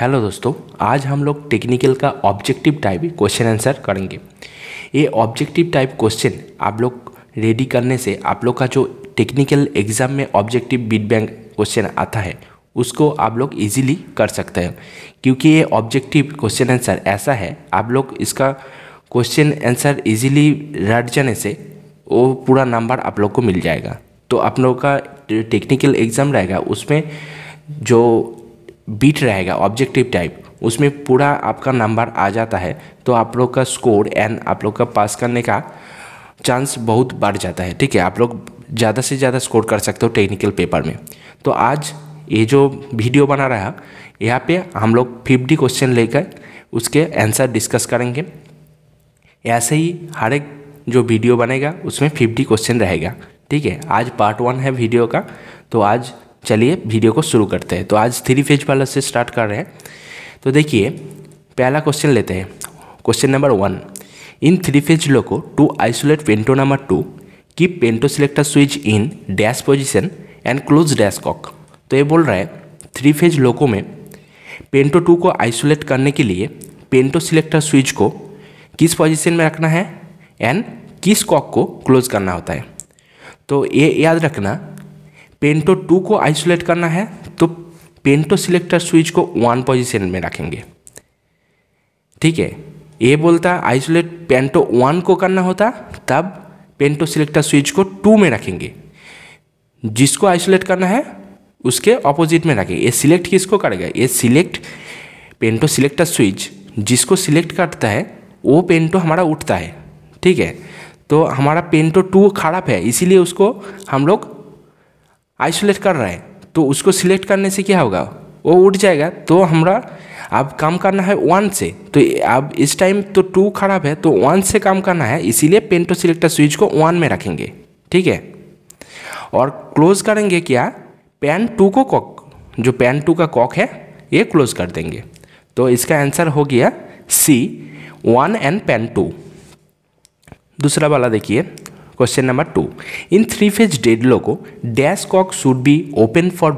Hello दोस्तों आज हम लोग टेक्निकल का ऑब्जेक्टिव टाइप क्वेश्चन आंसर करेंगे ये ऑब्जेक्टिव टाइप क्वेश्चन आप लोग रेडी करने से आप लोग का जो टेक्निकल एग्ज़ाम में ऑब्जेक्टिव बीट बैंक क्वेश्चन आता है उसको आप लोग इजीली कर सकते हैं क्योंकि ये ऑब्जेक्टिव क्वेश्चन आंसर ऐसा है आप लोग इसका क्वेश्चन आंसर ईजिली रट जाने से वो पूरा नंबर आप लोग को मिल जाएगा तो आप लोग का टेक्निकल एग्ज़ाम रहेगा उसमें जो बीट रहेगा ऑब्जेक्टिव टाइप उसमें पूरा आपका नंबर आ जाता है तो आप लोग का स्कोर एंड आप लोग का पास करने का चांस बहुत बढ़ जाता है ठीक है आप लोग ज़्यादा से ज़्यादा स्कोर कर सकते हो टेक्निकल पेपर में तो आज ये जो वीडियो बना रहा यहाँ पे हम लोग फिफ्टी क्वेश्चन लेकर उसके आंसर डिस्कस करेंगे ऐसे ही हर एक जो वीडियो बनेगा उसमें फिफ्टी क्वेश्चन रहेगा ठीक है आज पार्ट वन है वीडियो का तो आज चलिए वीडियो को शुरू करते हैं तो आज थ्री फेज वाला से स्टार्ट कर रहे हैं तो देखिए पहला क्वेश्चन लेते हैं question number one in three phase loco to isolate panto number two की panto selector switch in dash position and close dash cock तो ये बोल रहा है थ्री फेज लोको में पेंटो टू को आइसोलेट करने के लिए पेंटो सिलेक्टर स्विच को किस पोजीशन में रखना है एंड किस कॉक को क्लोज करना होता है तो ये याद रखना पेंटो टू को आइसोलेट करना है तो पेंटो सिलेक्टर स्विच को वन पोजीशन में रखेंगे ठीक है ये बोलता आइसोलेट पेंटो वन को करना होता तब पेंटो सिलेक्टर स्विच को टू में रखेंगे जिसको आइसोलेट करना है उसके ऑपोजिट में रखेंगे ये सिलेक्ट किसको करेगा ये सिलेक्ट पेंटो सिलेक्टर स्विच जिसको सिलेक्ट करता है वो पेंटो हमारा उठता है ठीक है तो हमारा पेंटो टू खराब है इसीलिए उसको हम लोग आइसोलेट कर रहा है तो उसको सिलेक्ट करने से क्या होगा वो उठ जाएगा तो हमारा अब काम करना है वन से तो अब इस टाइम तो टू खराब है तो वन से काम करना है इसीलिए पेंटो सिलेक्टर स्विच को वन में रखेंगे ठीक है और क्लोज करेंगे क्या पैन टू को कॉक जो पैन टू का कॉक है ये क्लोज कर देंगे तो इसका आंसर हो गया C one and pan two दूसरा वाला देखिए Question number 2. In three-phase dead loco, dash cock should be open for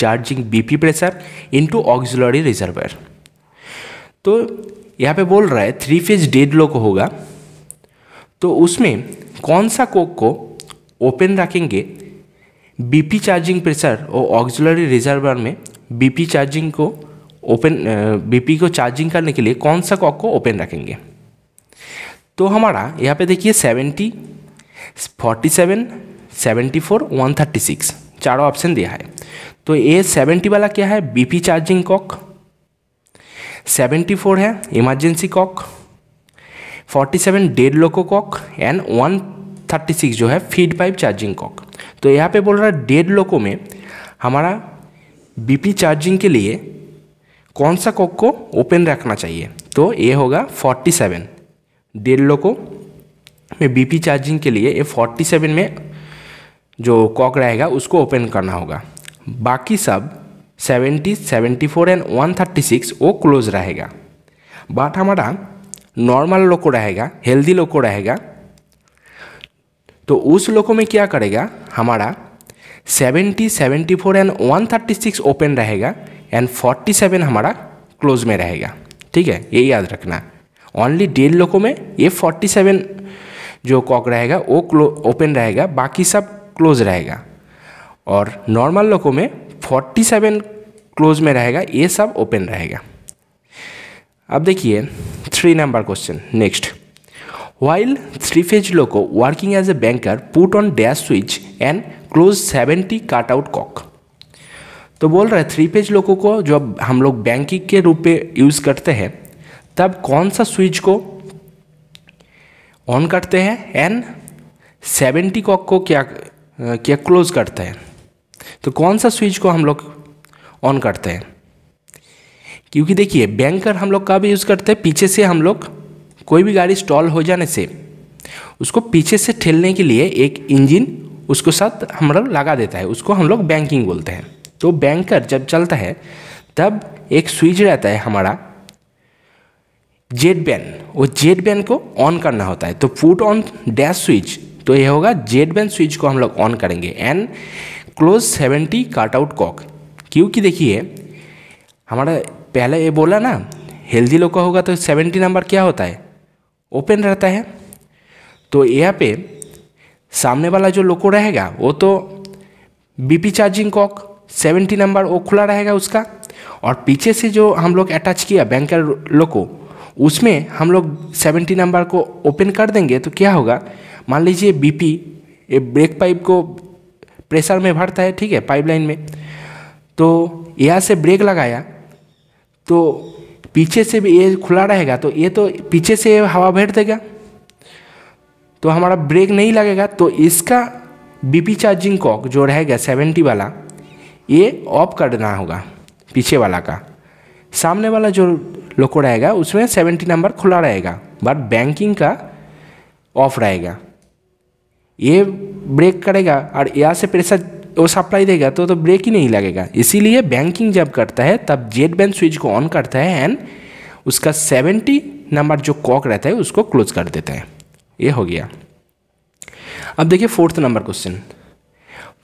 charging pressure pressure into auxiliary reservoir तो यहाँ पे बोल रहा है थ्री फेज डेड को होगा तो उसमें कौन सा कोक को ओपन रखेंगे बीपी चार्जिंग प्रेशर और ऑक्सिलरी रिजर्वर में बीपी चार्जिंग को ओपन बीपी को चार्जिंग करने के लिए कौन सा कॉक को ओपन रखेंगे तो हमारा यहाँ पे देखिए seventy forty seven seventy four one thirty six चारों ऑप्शन दिया है तो ए सेवेंटी वाला क्या है BP charging cock seventy four है emergency cock forty seven dead loco cock and one thirty six जो है फीड पाइप चार्जिंग कॉक तो यहाँ पे बोल रहा है डेड लोको में हमारा बीपी चार्जिंग के लिए कौन सा कॉक को ओपन रखना चाहिए तो ए होगा फोर्टी सेवन डेढ़ लोको में बीपी चार्जिंग के लिए ए फोर्टी सेवन में जो कॉक रहेगा उसको ओपन करना होगा बाकी सब seventy seventy four and one thirty six वो क्लोज रहेगा बट हमारा नॉर्मल लोको रहेगा हेल्दी लोको रहेगा तो उस लोको में क्या करेगा हमारा seventy seventy four and one thirty six open रहेगा एंड फोर्टी सेवन हमारा क्लोज में रहेगा ठीक है ये याद रखना ओनली डेढ़ लोको में ये फोर्टी सेवन जो कॉक रहेगा वो क्लो ओपन रहेगा बाकी सब क्लोज रहेगा और नॉर्मल लोगों में 47 क्लोज में रहेगा ये सब ओपन रहेगा अब देखिए three number question next while three phase loco working as a banker put on dash switch and close 70 cut out cock तो बोल रहा है थ्री फेज लोगों को जब हम लोग बैंकिंग के रूप में यूज़ करते हैं तब कौन सा स्विच को ऑन करते हैं एंड सेवेंटी कॉक को क्या क्या क्लोज करते हैं तो कौन सा स्विच को हम लोग ऑन करते हैं क्योंकि देखिए बैंकर हम लोग का भी यूज़ करते हैं पीछे से हम लोग कोई भी गाड़ी स्टॉल हो जाने से उसको पीछे से ठेलने के लिए एक इंजन उसको साथ हम लोग लगा देता है उसको हम लोग बैंकिंग बोलते हैं तो बैंकर जब चलता है तब एक स्विच रहता है हमारा जेड बैन वो जेड बैन को ऑन करना होता है तो पुट ऑन डैश स्विच तो ये होगा जेड बैन स्विच को हम लोग ऑन करेंगे and close seventy cut out cock क्योंकि देखिए हमारा पहले ये बोला ना हेल्दी लोग का होगा तो सेवेंटी नंबर क्या होता है ओपन रहता है तो यहाँ पे सामने वाला जो लोको रहेगा वो तो BP charging cock seventy number वो खुला रहेगा उसका और पीछे से जो हम लोग अटैच किया बैंकर लोको उसमें हम लोग सेवेंटी नंबर को ओपन कर देंगे तो क्या होगा मान लीजिए बीपी ये ब्रेक पाइप को प्रेशर में भरता है ठीक है पाइपलाइन में तो यहाँ से ब्रेक लगाया तो पीछे से भी ये खुला रहेगा तो ये तो पीछे से हवा भर देगा तो हमारा ब्रेक नहीं लगेगा तो इसका बीपी चार्जिंग कॉक जो रहेगा सेवेंटी वाला ये ऑफ करना होगा पीछे वाला का सामने वाला जो लोको रहेगा उसमें सेवेंटी नंबर खुला रहेगा बट बैंकिंग का ऑफ रहेगा ये ब्रेक करेगा और यहाँ से प्रेशर वो सप्लाई देगा तो तो ब्रेक ही नहीं लगेगा इसीलिए बैंकिंग जब करता है तब जेट बैंड स्विच को ऑन करता है एंड उसका सेवेंटी नंबर जो कॉक रहता है उसको क्लोज कर देता है ये हो गया अब देखिए fourth number question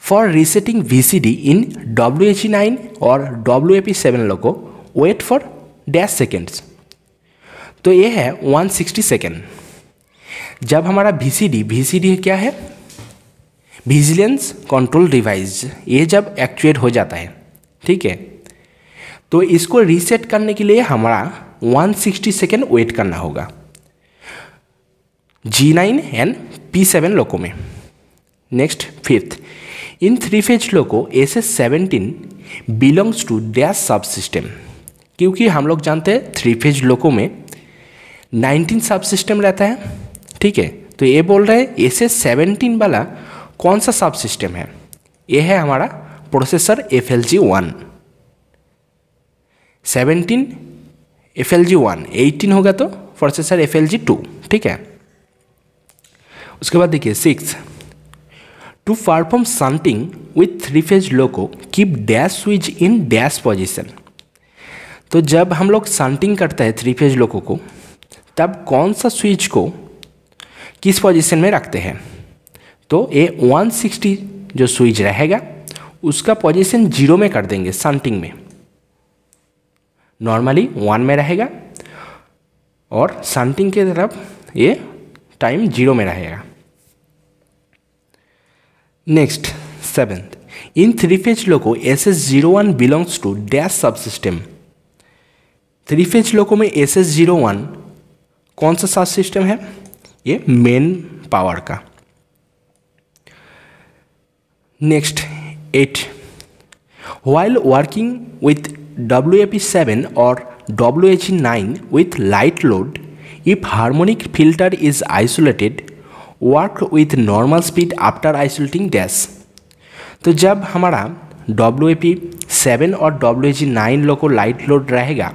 for resetting V C D in W H nine और W A P seven loco wait for dash seconds तो ये है 160 सिक्सटी सेकेंड जब हमारा V C D V C D क्या है विजिलेंस कंट्रोल डिवाइस ये जब एक्चुएट हो जाता है ठीक है तो इसको रीसेट करने के लिए हमारा 160 सिक्सटी सेकेंड वेट करना होगा G nine and P seven loco में next fifth in three phase loco S S seventeen belongs to dash सब सिस्टम क्योंकि हम लोग जानते हैं थ्री फेज लोको में नाइनटीन सब सिस्टम रहता है ठीक है तो ये बोल रहे हैं ऐसे सेवनटीन वाला कौन सा सब सिस्टम है ये है हमारा processor F L G one seventeen F L G one eighteen होगा तो processor F L G two ठीक है उसके बाद देखिए six to perform something with three phase loco keep dash switch in dash position तो जब हम लोग संटिंग करते हैं थ्री फेज लोगों को तब कौन सा स्विच को किस पोजीशन में रखते हैं तो ये 160 जो स्विच रहेगा उसका पोजीशन जीरो में कर देंगे संटिंग में नॉर्मली वन में रहेगा और संटिंग की तरफ ये टाइम जीरो में रहेगा next seventh in three phase loco S S zero one belongs to dash सब सिस्टम थ्री फेज लोको में एस एस जीरो वन कौन सा सात सिस्टम है ये मेन पावर का next eight while working with WFE7 or WHE9 with light load, if harmonic filter is isolated, work with normal speed after isolating dash. तो जब हमारा WFE7 और WHE9 लोको लाइट लोड रहेगा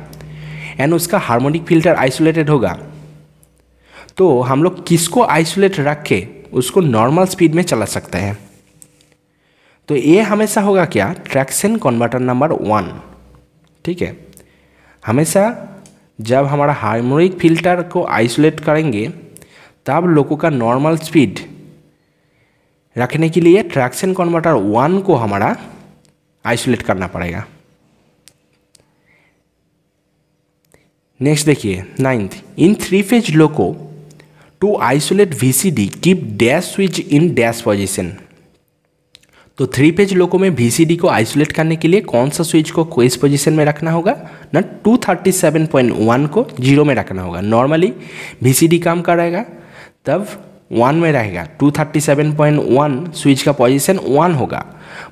and उसका harmonic filter isolated होगा तो हम लोग किसको आइसोलेट रख के उसको नॉर्मल स्पीड में चला सकते हैं तो ये हमेशा होगा क्या ट्रैक्शन कन्वर्टर नंबर वन ठीक है हमेशा जब हमारा हार्मोनिक फिल्टर को आइसोलेट करेंगे तब लोगों का नॉर्मल स्पीड रखने के लिए ट्रैक्शन कन्वर्टर वन को हमारा आइसोलेट करना पड़ेगा नेक्स्ट देखिए ninth in three phase loco to isolate VCD keep dash switch in dash position तो थ्री पेज लोको में वीसीडी को आइसोलेट करने के लिए कौन सा स्विच को किस पोजीशन में रखना होगा ना वन को जीरो में रखना होगा नॉर्मली वीसीडी काम करेगा तब वन में रहेगा 237.1 स्विच का पोजीशन वन होगा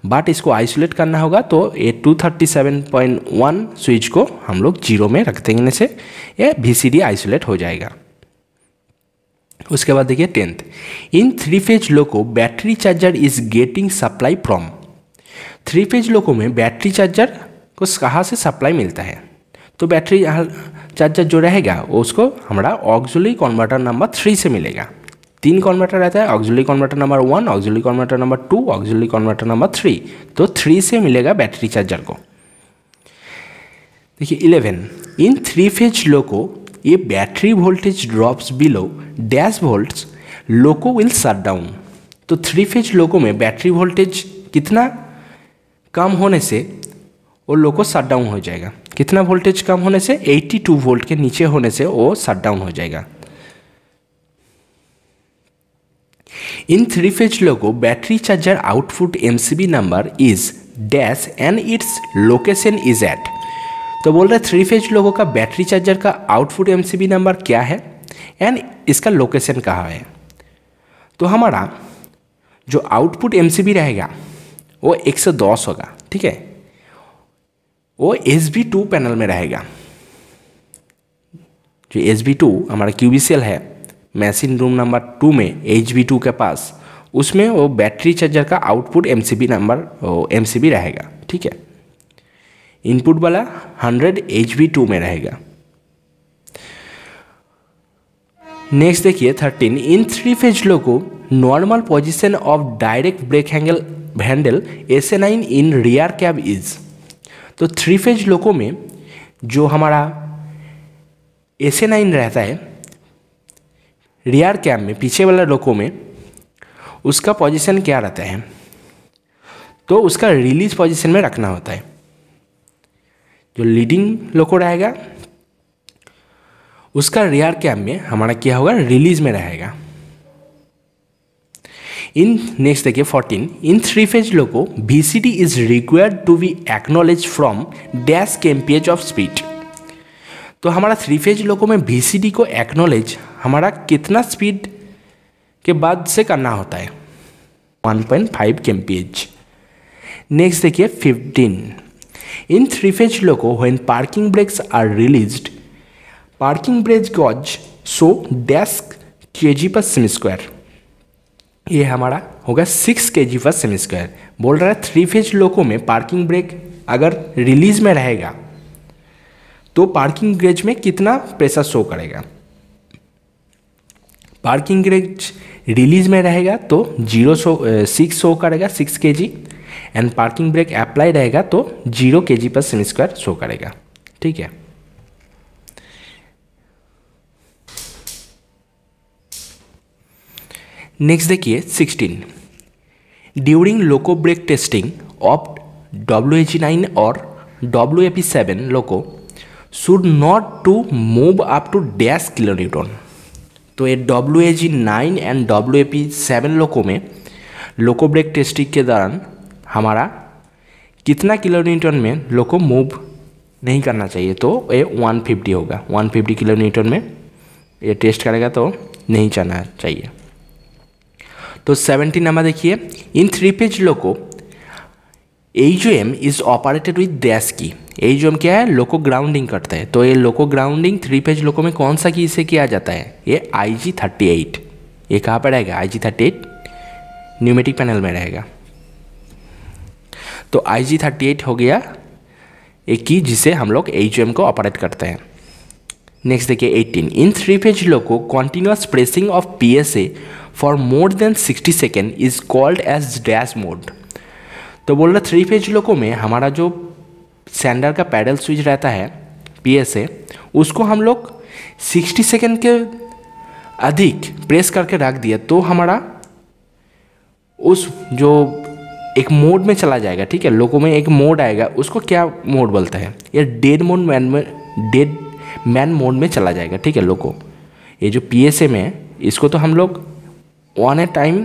बट इसको आइसोलेट करना होगा तो ये 237.1 स्विच को हम लोग जीरो में रख हैं से ये वी आइसोलेट हो जाएगा उसके बाद देखिए tenth in three phase loco battery charger is getting supply from three phase loco में बैटरी चार्जर को कहाँ से सप्लाई मिलता है तो बैटरी चार्जर जो रहेगा उसको हमारा ऑक्जुली कन्वर्टर नंबर थ्री से मिलेगा तीन कन्वर्टर रहता है auxiliary converter number one auxiliary converter number two auxiliary converter number three तो थ्री से मिलेगा बैटरी चार्जर को देखिए eleven in three phase loco ये battery voltage drops below dash volts loco will shut down तो three phase loco में battery voltage कितना कम होने से वो लोको शट डाउन हो जाएगा कितना वोल्टेज कम होने से 82 वोल्ट के नीचे होने से वो शट डाउन हो जाएगा In three-phase logo, battery charger output MCB number is dash and its location is at. तो बोल रहे थ्री फेज लोगों का बैटरी चार्जर का आउटपुट एम नंबर क्या है एंड इसका लोकेशन कहाँ है तो हमारा जो आउटपुट एम रहेगा वो 110 होगा ठीक है वो एस बी टू पैनल में रहेगा जो एस बी टू हमारा क्यू है मशीन रूम नंबर टू में एच बी टू के पास उसमें वो बैटरी चार्जर का output M C B number M C B रहेगा ठीक है इनपुट वाला हंड्रेड एच बी टू में रहेगा नेक्स्ट देखिए thirteen in three phase loco normal position of direct brake handle handle S A nine in rear cab is तो three phase loco में जो हमारा एस ए नाइन रहता है रियर कैम में पीछे वाला लोको में उसका पोजीशन क्या रहता है तो उसका रिलीज पोजीशन में रखना होता है जो लीडिंग लोको रहेगा उसका रियर कैम में हमारा क्या होगा रिलीज में रहेगा इन नेक्स्ट देखिए fourteen in three phase loco V C D is required to be acknowledge from dash K P H of speed तो हमारा थ्री फेज लोको में वी सी डी को एक्नोलेज हमारा कितना स्पीड के बाद से करना होता है 1.5 पॉइंट फाइव के नेक्स्ट देखिए 15 in three phase loco when parking brakes are released parking brake gauge shows dash K G पर सेमी स्क्वायर ये हमारा होगा सिक्स के जी पर सेमी स्क्वायर बोल रहा है थ्री फेज लोको में पार्किंग ब्रेक अगर रिलीज में रहेगा तो पार्किंग ब्रेज में कितना प्रेशर शो करेगा पार्किंग रेट रिलीज में रहेगा तो जीरो सौ सिक्स सौ का रहेगा six K G and parking brake apply रहेगा तो जीरो के जी पर सेमी स्क्वायर शो करेगा ठीक है नेक्स्ट देखिए sixteen during loco brake testing of W H nine और W P seven loco should not to move up to dash kilometre तो ये W A G nine and W A P seven loco में loco brake testing के दौरान हमारा कितना kilometre में लोको move नहीं करना चाहिए तो ये 150 होगा 150 किलोमीटर में ये टेस्ट करेगा तो नहीं जाना चाहिए तो सेवेंटीन नंबर देखिए in three phase loco H is operated with dash key H क्या है लोको ग्राउंडिंग करता है तो ये loco grounding three phase loco में कौन सा की इसे किया जाता है ये आई जी थर्टी एट ये कहाँ पर रहेगा I G thirty eight pneumatic panel में रहेगा तो आई जी थर्टी एट हो गया एक की जिसे हम लोग एच को ऑपरेट करते हैं नेक्स्ट देखिए 18 in three phase loco continuous pressing of P S A for more than 60 second is called as dash mode तो बोल रहे थ्री फेज लोको में हमारा जो सेंडर का पैडल स्विच रहता है पी एस ए उसको हम लोग सिक्सटी सेकेंड के अधिक प्रेस करके रख दिया तो हमारा उस जो एक मोड में चला जाएगा ठीक है लोगों में एक मोड आएगा उसको क्या मोड बोलता है ये डेड मोड मैन में डेड मैन मोड में चला जाएगा ठीक है लोगों ये जो पी एस ए में इसको तो हम लोग वन ए टाइम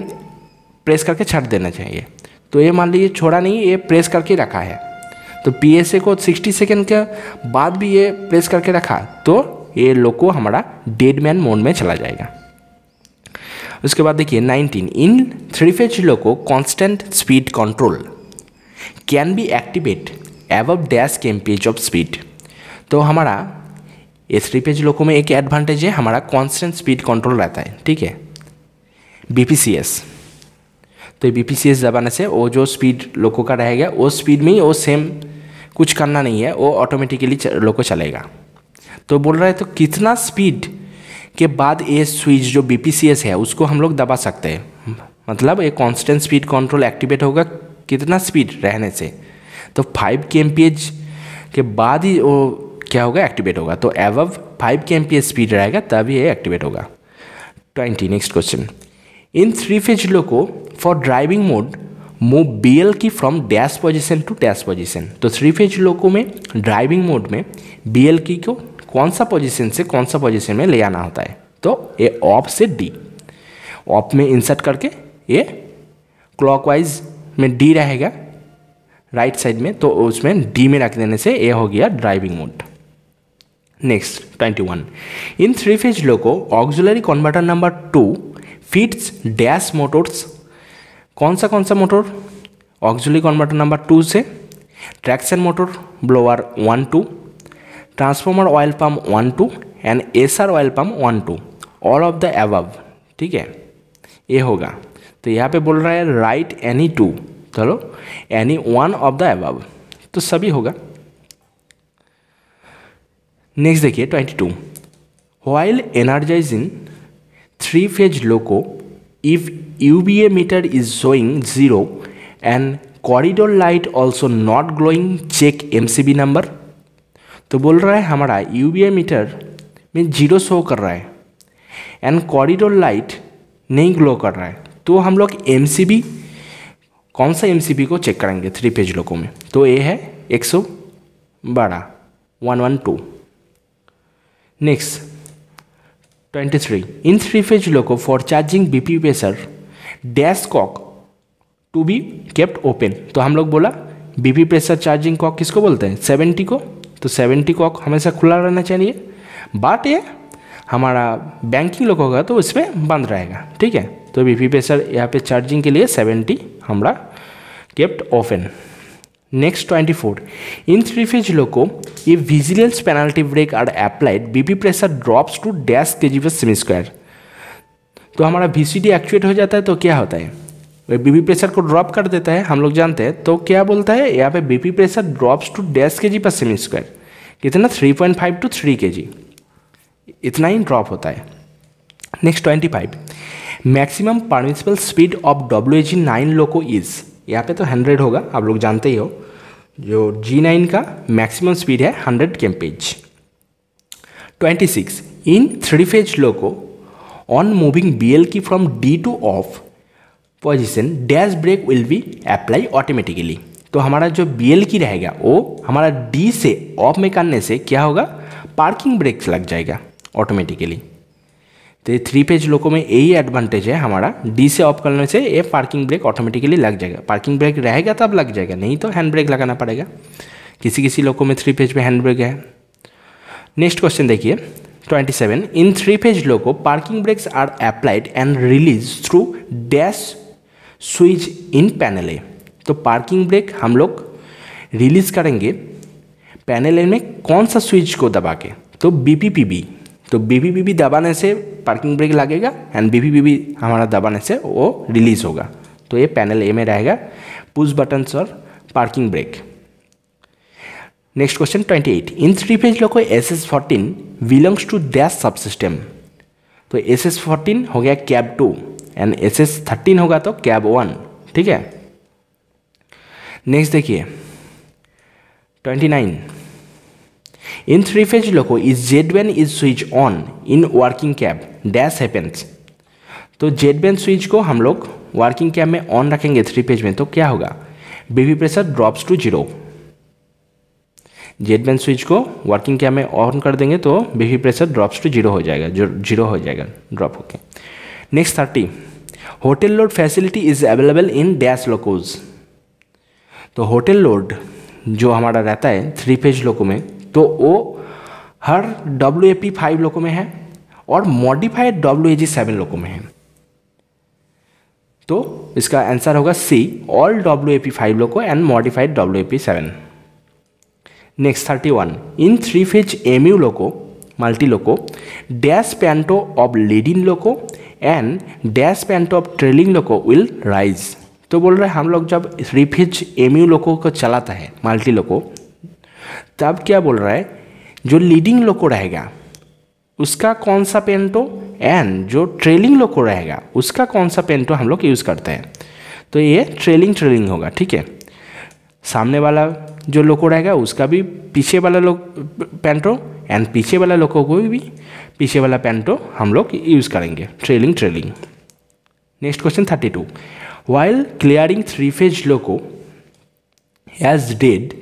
प्रेस करके छट देना चाहिए तो ये मान लीजिए छोड़ा नहीं ये प्रेस करके रखा है तो पी को 60 सेकेंड के बाद भी ये प्रेस करके रखा तो ये लोको हमारा डेड मैन मोड में चला जाएगा उसके बाद देखिए 19 in three phase loco constant speed control can be activate above dash km of speed तो हमारा ये थ्री फेज लोको में एक एडवांटेज है हमारा कॉन्स्टेंट स्पीड कंट्रोल रहता है ठीक है बी पी सी एस तो बी पी दबाने से वो जो स्पीड लोको का रहेगा वो स्पीड में ही वो सेम कुछ करना नहीं है वो ऑटोमेटिकली लोको चलेगा तो बोल रहा है तो कितना स्पीड के बाद ये स्विच जो बी है उसको हम लोग दबा सकते हैं मतलब ये कॉन्स्टेंट स्पीड कंट्रोल एक्टिवेट होगा कितना स्पीड रहने से तो फाइव के के बाद ही वो क्या होगा एक्टिवेट होगा तो एव फाइव के स्पीड रहेगा तभी ये एक्टिवेट होगा twenty next question in three phase loco for driving mode move B key from dash position to dash position तो थ्री फेज लोको में ड्राइविंग मोड में बी की को कौन सा पोजीशन से कौन सा पोजीशन में ले आना होता है तो ए ऑफ से डी ऑफ में इंसर्ट करके ये क्लॉकवाइज में डी रहेगा राइट साइड में तो उसमें डी में रख देने से ए हो गया driving mode next twenty one in three phase loco auxiliary converter number two fits dash motors कौन सा कौन सा motor auxiliary converter number two से traction motor blower one two transformer oil pump one two and SR oil pump one two all of the above ठीक है ये होगा तो यहाँ पे बोल रहा है राइट एनी टू चलो any one of the above तो सभी होगा नेक्स्ट देखिए twenty two while energising three phase loco If UVA meter is showing zero and corridor light also not glowing check M number तो बोल रहा है हमारा यू मीटर में जीरो शो कर रहा है एंड कॉरिडोर लाइट नहीं ग्लो कर रहा है तो हम लोग एम कौन सा एम को चेक करेंगे थ्री पेज लोगों में तो ये है एक सौ बारह one one two next 23. In three-phase loco for charging BP pressure, dash cock to be kept open तो हम लोग बोला बीपी प्रेशर चार्जिंग कॉक किसको बोलते हैं सेवेंटी को तो सेवेंटी कॉक हमेशा खुला रहना चाहिए बट ये हमारा बैंकिंग लोग होगा तो इसमें बंद रहेगा ठीक है तो बीपी प्रेशर यहाँ पे चार्जिंग के लिए सेवेंटी हमारा kept open next twenty four in three phase loco ये vigilance vigilance brake are are BP pressure drops to dash K G पर सेमी स्क्वायर तो हमारा वी एक्चुएट हो जाता है तो क्या होता है बीपी प्रेशर को ड्रॉप कर देता है हम लोग जानते हैं तो क्या बोलता है यहाँ पे BP pressure drops to dash K G पर सेमी स्क्वायर कितना three point five to three K G इतना ही ड्रॉप होता है next twenty five maximum permissible speed of W H G nine loco is यहाँ पे तो हंड्रेड होगा आप लोग जानते ही हो जो G9 का मैक्सिमम स्पीड है 100 twenty 26 in three phase loco on moving B L key from D to off position dash brake will be apply automatically तो हमारा जो बी की रहेगा वो हमारा डी से ऑफ में करने से क्या होगा पार्किंग ब्रेक्स लग जाएगा ऑटोमेटिकली तो ये थ्री पेज लोको में यही एडवांटेज है हमारा डी से ऑफ करने से ये पार्किंग ब्रेक ऑटोमेटिकली लग जाएगा पार्किंग ब्रेक रहेगा तब लग जाएगा नहीं तो हैंड ब्रेक लगाना पड़ेगा किसी किसी लोको में थ्री पेज पे हैंड ब्रेक है नेक्स्ट क्वेश्चन देखिए 27 in three phase loco parking brakes are applied and release through dash switch in panel A तो पार्किंग ब्रेक हम लोग रिलीज करेंगे पैनल ए में कौन सा स्विच को दबा के तो बी पी पी बी तो बीबी बीबी दबाने से पार्किंग ब्रेक लगेगा एंड बीबी बीबी हमारा दबाने से वो रिलीज़ होगा तो ये पैनल ए में रहेगा पुश बटन और parking brake next question 28 in three phase loco S S fourteen belongs to dash सब सिस्टम तो एस एस फोर्टीन हो गया cab two and S S thirteen होगा तो कैब वन ठीक है नेक्स्ट देखिए nine three phase loco is Z Z1 is switch on in working cab dash happens तो जेड बैंड स्विच को हम लोग वर्किंग कैब में ऑन रखेंगे थ्री पेज में तो क्या होगा BB pressure drops to zero Z band switch को वर्किंग कैब में ऑन कर देंगे तो BB pressure drops to zero हो जाएगा जो जीरो हो जाएगा ड्रॉप होके next thirty hotel load facility is available in dash locos तो होटल लोड जो हमारा रहता है थ्री पेज लोको में तो वो हर W A P five loco में है और modified W A G seven loco में है तो इसका आंसर होगा C all W A P five loco and modified W A P seven next thirty one in three phase M U loco multi loco dash panto of leading loco and dash panto of trailing loco will rise तो बोल रहे हम लोग जब रिफिज M U लोको को चलाता है multi लोको तब क्या बोल रहा है जो लीडिंग लोको रहेगा उसका कौन सा पेंटो एंड जो ट्रेलिंग लोको रहेगा उसका कौन सा पेंटो हम लोग यूज़ करते हैं तो ये ट्रेलिंग ट्रेलिंग होगा ठीक है सामने वाला जो लोको रहेगा उसका भी पीछे वाला लोग पेंटो एंड पीछे वाला लोको को भी पीछे वाला पेंटो हम लोग यूज़ करेंगे trailing trailing next question thirty two while clearing three phase loco as dead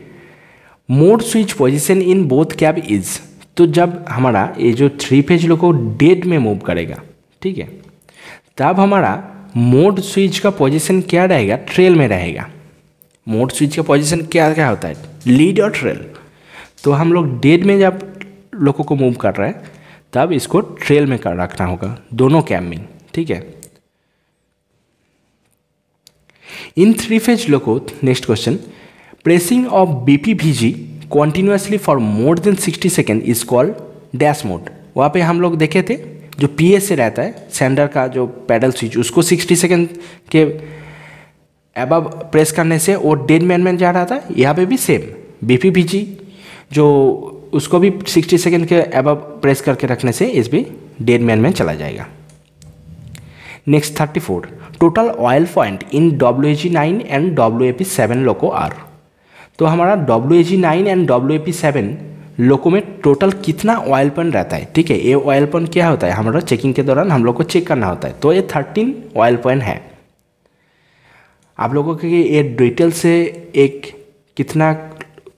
mode switch position in both cab is तो जब हमारा ये जो थ्री फेज लोग को डेड में मूव करेगा ठीक है तब हमारा मोड स्विच का पोजिशन क्या रहेगा ट्रेल में रहेगा मोड स्विच का पोजिशन क्या क्या होता है लीड और ट्रेल तो हम लोग डेड में जब लोगों को मूव कर रहे हैं तब इसको ट्रेल में कर रखना होगा दोनों कैब में ठीक है in three phase loco next question Pressing of BPVG continuously for more than 60 second is call dash mode वहाँ पे हम लोग देखे थे जो पी ए रहता है सेंडर का जो पैडल स्विच उसको 60 सेकेंड के एबव प्रेस करने से वो डेड मैन मैन जा रहा था यहाँ पे भी सेम बीपीपीजी जो उसको भी 60 सेकेंड के एब प्रेस करके रखने से इस भी डेड मैन में चला जाएगा next 34 total oil point in W G nine and W A P seven loco are तो हमारा W A G nine and W A P seven loco में टोटल कितना ऑयल पन रहता है ठीक है ये ऑयल पन क्या होता है हमारा चेकिंग के दौरान हम लोग को चेक करना होता है तो ये थर्टीन ऑयल पॉइंट है आप लोगों के ये डिटेल से एक कितना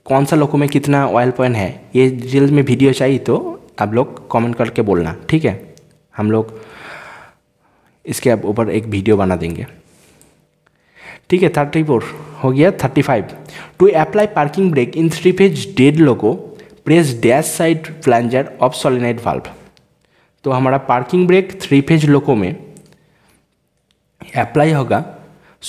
कौन सा लोको में कितना ऑयल पॉइंट है ये डिटेल में वीडियो चाहिए तो आप लोग कमेंट करके बोलना ठीक है हम लोग इसके ऊपर एक वीडियो बना देंगे ठीक है थर्टी फोर हो गया 35 to apply parking brake in three phase dead loco press dash side plunger of solenoid valve तो हमारा parking brake three phase loco में अप्लाई होगा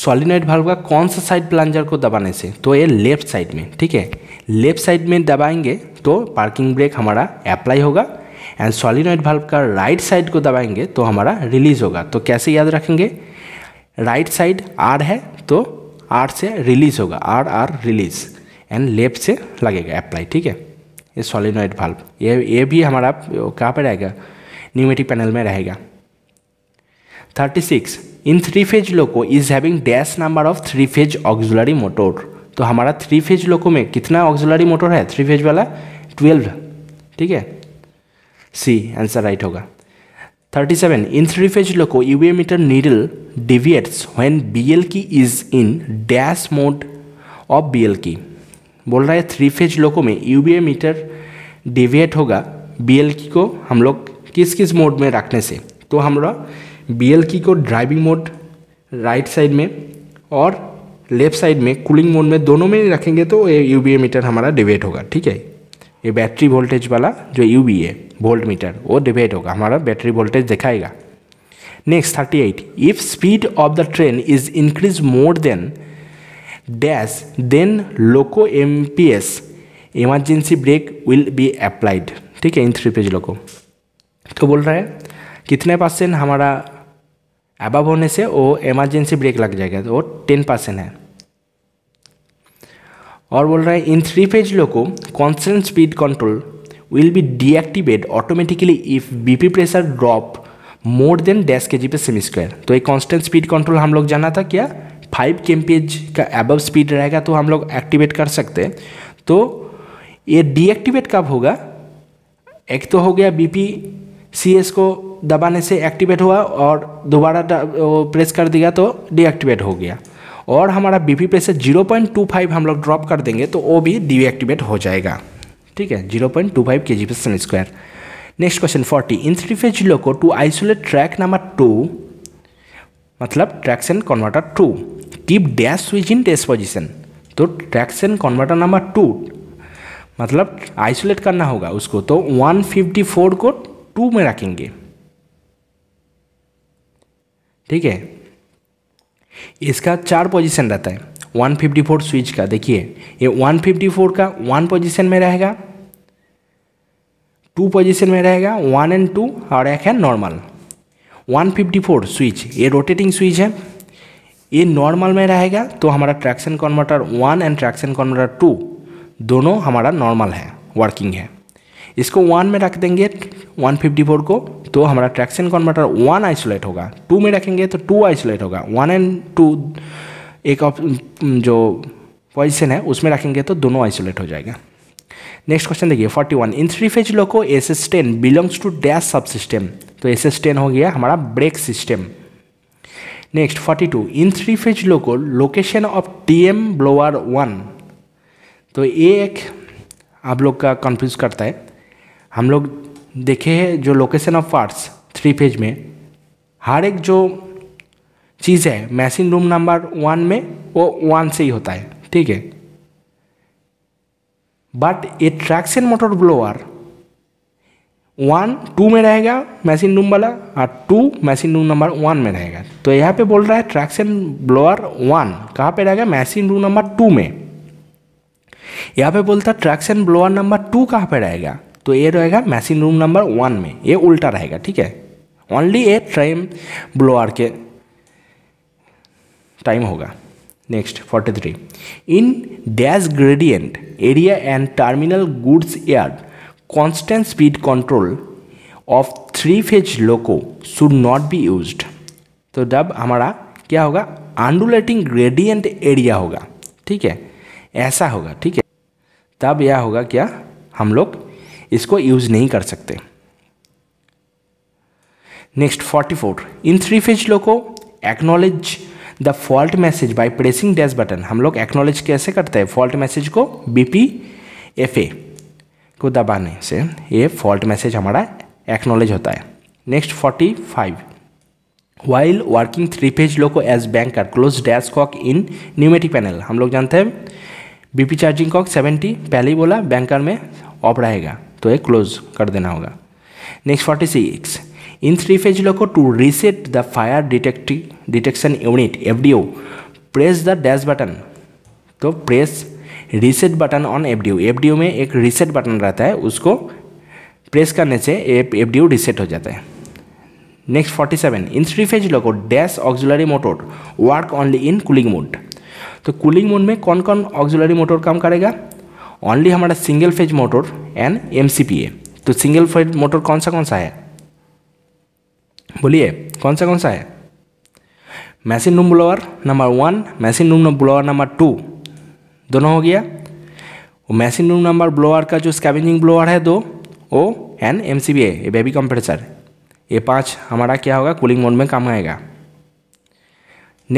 सॉलिनाइट वाल्व का कौन सा साइड प्लांजर को दबाने से तो ये लेफ्ट साइड में ठीक है लेफ्ट साइड में दबाएंगे तो पार्किंग ब्रेक हमारा अप्लाई होगा एंड सॉलिनाइट वाल्व का राइट साइड को दबाएंगे तो हमारा रिलीज होगा तो कैसे याद रखेंगे राइट साइड आर है तो आर से रिलीज होगा R R release and left से लगेगा अप्लाई ठीक है ये सॉलिनॉइड भाल्व ये ये भी हमारा कहाँ पर रहेगा न्यूमेटिक पैनल में रहेगा thirty six in three phase loco is having dash number of three phase auxiliary motor तो हमारा थ्री फेज लोको में कितना ऑक्जुलरी मोटर है थ्री फेज वाला ट्वेल्व ठीक है सी आंसर राइट होगा 37 in three phase loco UV needle deviates when BL key is in dash mode of BL की बोल रहा है थ्री फेज लोको में यू मीटर डिविएट होगा बी की को हम लोग किस किस मोड में रखने से तो लोग बी की को ड्राइविंग मोड राइट साइड में और लेफ्ट साइड में कूलिंग मोड में दोनों में रखेंगे तो ये यू मीटर हमारा डिवेट होगा ठीक है ये बैटरी वोल्टेज वाला जो यू है वोल्ट मीटर वो डिवाइड होगा हमारा बैटरी वोल्टेज दिखाएगा next thirty eight if speed of the train is increase more than dash then loco M P S emergency brake will be applied ठीक है in three phase लोको तो बोल रहा है कितने परसेंट हमारा अबब होने से वो इमरजेंसी ब्रेक लग जाएगा तो वो टेन परसेंट है और बोल रहा है in three phase loco constant speed control will be deactivated automatically if BP pressure drop more than dash K G पे सेमी स्क्वायर तो एक constant स्पीड कंट्रोल हम लोग जाना था क्या फाइव के का above स्पीड रहेगा तो हम लोग एक्टिवेट कर सकते हैं तो ये डीएक्टिवेट कब होगा एक तो हो गया BP CS को दबाने से एक्टिवेट हुआ और दोबारा प्रेस कर दिया तो डीएक्टिवेट हो गया और हमारा बीपी प्रेशर 0.25 हम लोग ड्रॉप कर देंगे तो वो भी डीएक्टिवेट हो जाएगा ठीक है zero point two five K G पर square next question forty in three phase जिलो को to isolate track number two मतलब traction converter two keep dash switch in test position तो ट्रैक्शन कन्वर्टर नंबर टू मतलब isolate करना होगा उसको तो 154 को टू में रखेंगे ठीक है इसका चार पोजीशन रहता है 154 स्विच का देखिए ये 154 का वन पोजीशन में रहेगा टू पोजिशन में रहेगा वन एंड टू और एक है नॉर्मल 154 स्विच ये रोटेटिंग स्विच है ये नॉर्मल में रहेगा तो हमारा traction converter one and traction converter two दोनों हमारा नॉर्मल है वर्किंग है इसको वन में रख देंगे 154 को तो हमारा ट्रैक्शन कन्वर्टर वन आइसोलेट होगा टू में रखेंगे तो टू आइसोलेट होगा वन एंड टू एक जो पॉजिशन है उसमें रखेंगे तो दोनों आइसोलेट हो जाएगा नेक्स्ट क्वेश्चन देखिए 41 in three phase loco S S ten belongs to dash सब सिस्टम तो एस एस टेन हो गया हमारा brake system next 42 in three phase loco location of T M blower one तो ये एक आप लोग का कंफ्यूज करता है हम लोग देखे हैं जो location of parts three phase में हर एक जो चीज़ है मैसिन रूम नंबर वन में वो वन से ही होता है ठीक है but A traction motor blower one two में रहेगा मशीन रूम वाला और two machine room number one में रहेगा तो यहाँ पे बोल रहा है ट्रैक्शन ब्लोअर वन कहाँ पे रहेगा मशीन रूम नंबर टू में यहाँ पे बोलता है ट्रैक्शन ब्लोअर नंबर टू कहाँ पे रहेगा तो ये रहेगा मशीन रूम नंबर वन में ये उल्टा रहेगा ठीक है ओनली ए ट्रेम ब्लोअर के टाइम होगा next forty three in dash gradient area and terminal goods air constant speed control of three phase loco should not be use तो जब हमारा क्या होगा अंडुलेटिंग ग्रेडियंट एरिया होगा ठीक है ऐसा होगा ठीक है तब यह होगा क्या हम लोग इसको यूज नहीं कर सकते next forty four in three phase loco acknowledge the fault message by pressing dash button हम लोग एक्नोलेज कैसे करते हैं फॉल्ट मैसेज को बी पी एफ ए को दबाने से ये फॉल्ट मैसेज हमारा एक्नोलेज होता है next forty five while working three phase loco as banker close dash cock in pneumatic panel हम लोग जानते हैं बीपी चार्जिंग कॉक 70 पहले ही बोला बैंकर में ऑफ रहेगा तो ये क्लोज कर देना होगा next forty six in three phase loco the fire the detection unit F D O press the dash button तो press reset button on F D में एक रीसेट बटन रहता है उसको प्रेस करने से एफ डी रीसेट हो जाता है next forty seven in three phase loco dash auxiliary motor work only in cooling mode तो कूलिंग मोड में कौन कौन ऑक्सिलरी मोटर काम करेगा ओनली हमारा single phase motor and M तो सिंगल फेज मोटर कौन सा कौन सा है बोलिए कौन सा कौन सा है machine room blower number one machine room blower number two दोनों हो गया मैसिन रूम नंबर ब्लोअर का जो स्कैवेंजिंग ब्लोअर है दो O N M C B A baby compressor ये पाँच हमारा क्या होगा कूलिंग मोड में काम आएगा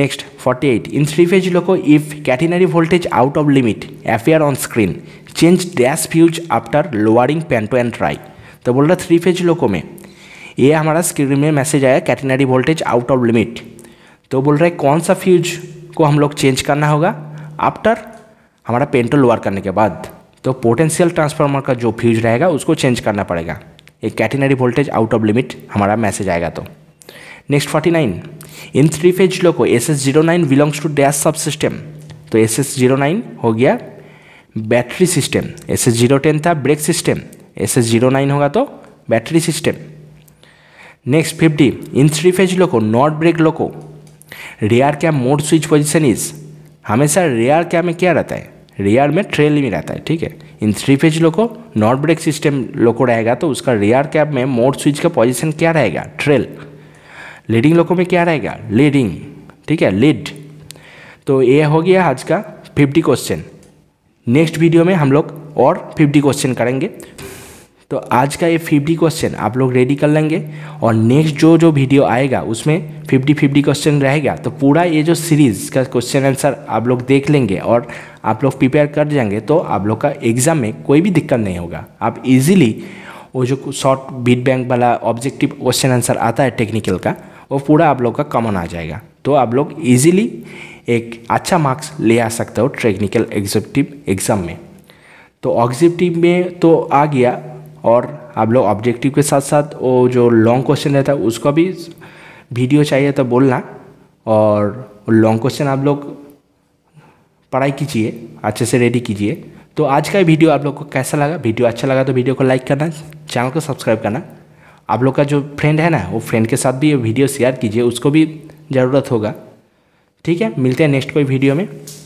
next 48 in three phase loco if catenary voltage out of limit appear on screen change dash fuse after lowering panto and try तो बोल रहा थ्री फेज लोको में ये हमारा स्क्रीन में मैसेज आया catenary voltage out of limit तो बोल रहे कौन सा फ्यूज को हम लोग चेंज करना होगा आफ्टर हमारा पेंटो लोअर करने के बाद तो पोटेंशियल ट्रांसफार्मर का जो फ्यूज रहेगा उसको चेंज करना पड़ेगा ये catenary voltage out of limit हमारा मैसेज आएगा तो next forty nine in three phase loco S S zero nine belongs to dash सब सिस्टम तो एस एस जीरो नाइन हो गया battery system S S zero ten था brake system S S zero nine होगा तो battery system next fifty in three phase loco not brake loco rear cab mode switch position is हमेशा rare cab में क्या रहता है rare में trail में रहता है ठीक है in three phase loco not brake system loco रहेगा तो उसका रेयर कैब में मोड स्विच का पोजिशन क्या रहेगा ट्रेल लीडिंग लोको में क्या रहेगा लीडिंग ठीक है लीड तो ये हो गया आज का फिफ्टी क्वेश्चन नेक्स्ट वीडियो में हम लोग और फिफ्टी क्वेश्चन करेंगे तो आज का ये फिफ्टी क्वेश्चन आप लोग रेडी कर लेंगे और नेक्स्ट जो जो वीडियो आएगा उसमें फिफ्टी फिफ्टी क्वेश्चन रहेगा तो पूरा ये जो सीरीज़ का क्वेश्चन आंसर आप लोग देख लेंगे और आप लोग प्रिपेयर कर जाएंगे तो आप लोग का एग्ज़ाम में कोई भी दिक्कत नहीं होगा आप इजीली वो जो शॉर्ट बीट बैंक वाला ऑब्जेक्टिव क्वेश्चन आंसर आता है टेक्निकल का वो पूरा आप लोग का कॉमन आ जाएगा तो आप लोग इजीली एक अच्छा मार्क्स ले आ सकते हो टेक्निकल एग्जेक्टिव एग्ज़ाम में तो ऑब्जेक्टिव में तो आ गया और आप लोग ऑब्जेक्टिव के साथ साथ वो जो लॉन्ग क्वेश्चन रहता है उसका भी वीडियो चाहिए तो बोलना और लॉन्ग क्वेश्चन आप लोग पढ़ाई कीजिए अच्छे से रेडी कीजिए तो आज का वीडियो आप लोग को कैसा लगा वीडियो अच्छा लगा तो वीडियो को लाइक करना चैनल को सब्सक्राइब करना आप लोग का जो फ्रेंड है ना वो फ्रेंड के साथ भी ये वीडियो शेयर कीजिए उसको भी ज़रूरत होगा ठीक है मिलते हैं नेक्स्ट कोई वीडियो में